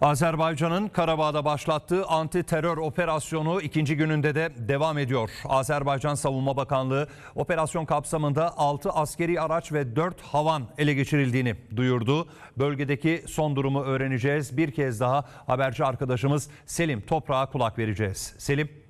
Azerbaycan'ın Karabağ'da başlattığı anti terör operasyonu ikinci gününde de devam ediyor. Azerbaycan Savunma Bakanlığı operasyon kapsamında 6 askeri araç ve 4 havan ele geçirildiğini duyurdu. Bölgedeki son durumu öğreneceğiz. Bir kez daha haberci arkadaşımız Selim Toprağa kulak vereceğiz. Selim.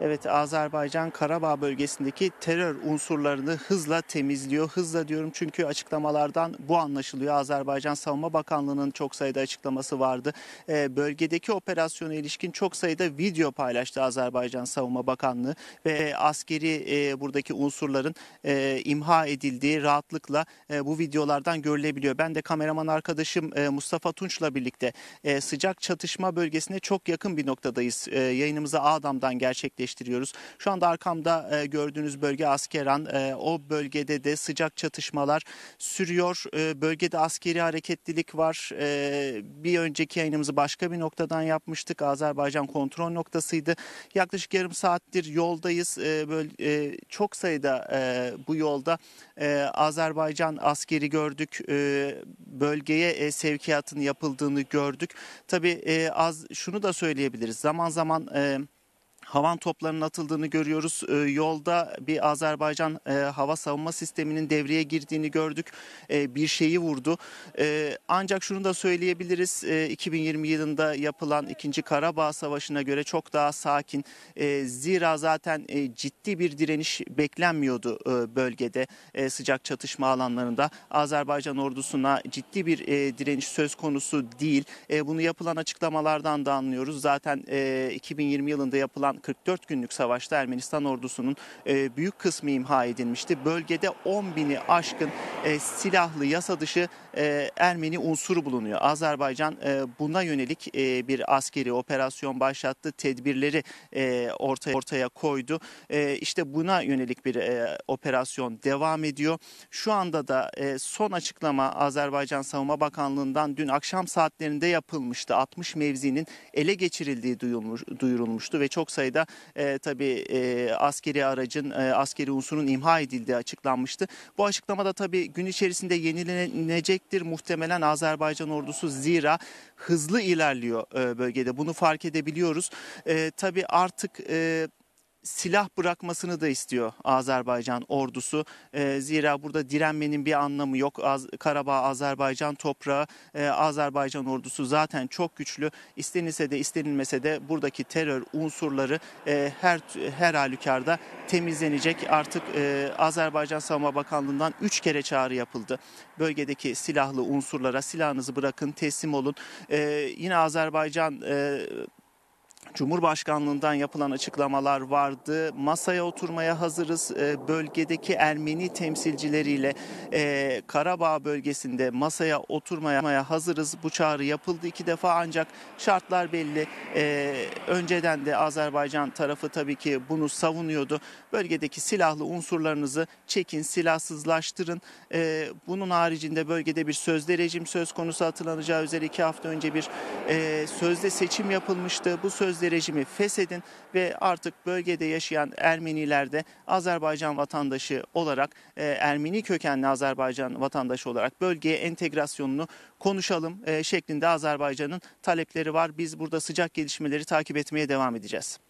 Evet Azerbaycan Karabağ bölgesindeki terör unsurlarını hızla temizliyor. Hızla diyorum çünkü açıklamalardan bu anlaşılıyor. Azerbaycan Savunma Bakanlığı'nın çok sayıda açıklaması vardı. Ee, bölgedeki operasyona ilişkin çok sayıda video paylaştı Azerbaycan Savunma Bakanlığı ve askeri e, buradaki unsurların e, imha edildiği rahatlıkla e, bu videolardan görülebiliyor. Ben de kameraman arkadaşım e, Mustafa Tunç'la birlikte e, sıcak çatışma bölgesine çok yakın bir noktadayız. E, yayınımıza Adam'dan gerçekleştirdik gerçekleştiriyoruz. Şu anda arkamda e, gördüğünüz bölge Askeran. E, o bölgede de sıcak çatışmalar sürüyor. E, bölgede askeri hareketlilik var. E, bir önceki yayınımızı başka bir noktadan yapmıştık. Azerbaycan kontrol noktasıydı. Yaklaşık yarım saattir yoldayız. E, böyle, e, çok sayıda e, bu yolda e, Azerbaycan askeri gördük. E, bölgeye e, sevkiyatın yapıldığını gördük. Tabii e, az şunu da söyleyebiliriz. Zaman zaman e, havan toplarının atıldığını görüyoruz. E, yolda bir Azerbaycan e, hava savunma sisteminin devreye girdiğini gördük. E, bir şeyi vurdu. E, ancak şunu da söyleyebiliriz. E, 2020 yılında yapılan 2. Karabağ Savaşı'na göre çok daha sakin. E, zira zaten e, ciddi bir direniş beklenmiyordu e, bölgede e, sıcak çatışma alanlarında. Azerbaycan ordusuna ciddi bir e, direniş söz konusu değil. E, bunu yapılan açıklamalardan da anlıyoruz. Zaten e, 2020 yılında yapılan süren 44 günlük savaşta Ermenistan ordusunun e, büyük kısmı imha edilmişti. Bölgede 10 bini aşkın e, silahlı yasa dışı e, Ermeni unsuru bulunuyor. Azerbaycan buna yönelik bir askeri operasyon başlattı. Tedbirleri ortaya ortaya koydu. İşte buna yönelik bir operasyon devam ediyor. Şu anda da son açıklama Azerbaycan Savunma Bakanlığı'ndan dün akşam saatlerinde yapılmıştı. 60 mevzinin ele geçirildiği duyurulmuştu ve çok sayıda sayıda e, tabii e, askeri aracın, e, askeri unsurun imha edildiği açıklanmıştı. Bu açıklamada tabii gün içerisinde yenilenecektir muhtemelen Azerbaycan ordusu zira hızlı ilerliyor e, bölgede. Bunu fark edebiliyoruz. E, tabii artık... E, silah bırakmasını da istiyor Azerbaycan ordusu. Ee, zira burada direnmenin bir anlamı yok. Karabağ Azerbaycan toprağı. Ee, Azerbaycan ordusu zaten çok güçlü. İstenilse de istenilmese de buradaki terör unsurları e, her her halükarda temizlenecek. Artık e, Azerbaycan Savunma Bakanlığı'ndan 3 kere çağrı yapıldı. Bölgedeki silahlı unsurlara silahınızı bırakın teslim olun. Ee, yine Azerbaycan e, Cumhurbaşkanlığından yapılan açıklamalar vardı. Masaya oturmaya hazırız. Ee, bölgedeki Ermeni temsilcileriyle ee, Karabağ bölgesinde masaya oturmaya hazırız. Bu çağrı yapıldı iki defa ancak şartlar belli. Ee, önceden de Azerbaycan tarafı tabii ki bunu savunuyordu. Bölgedeki silahlı unsurlarınızı çekin, silahsızlaştırın. Bunun haricinde bölgede bir sözde rejim söz konusu atılanacağı üzere iki hafta önce bir sözde seçim yapılmıştı. Bu söz sözde rejimi feshedin ve artık bölgede yaşayan Ermeniler de Azerbaycan vatandaşı olarak e, Ermeni kökenli Azerbaycan vatandaşı olarak bölgeye entegrasyonunu konuşalım e, şeklinde Azerbaycan'ın talepleri var. Biz burada sıcak gelişmeleri takip etmeye devam edeceğiz.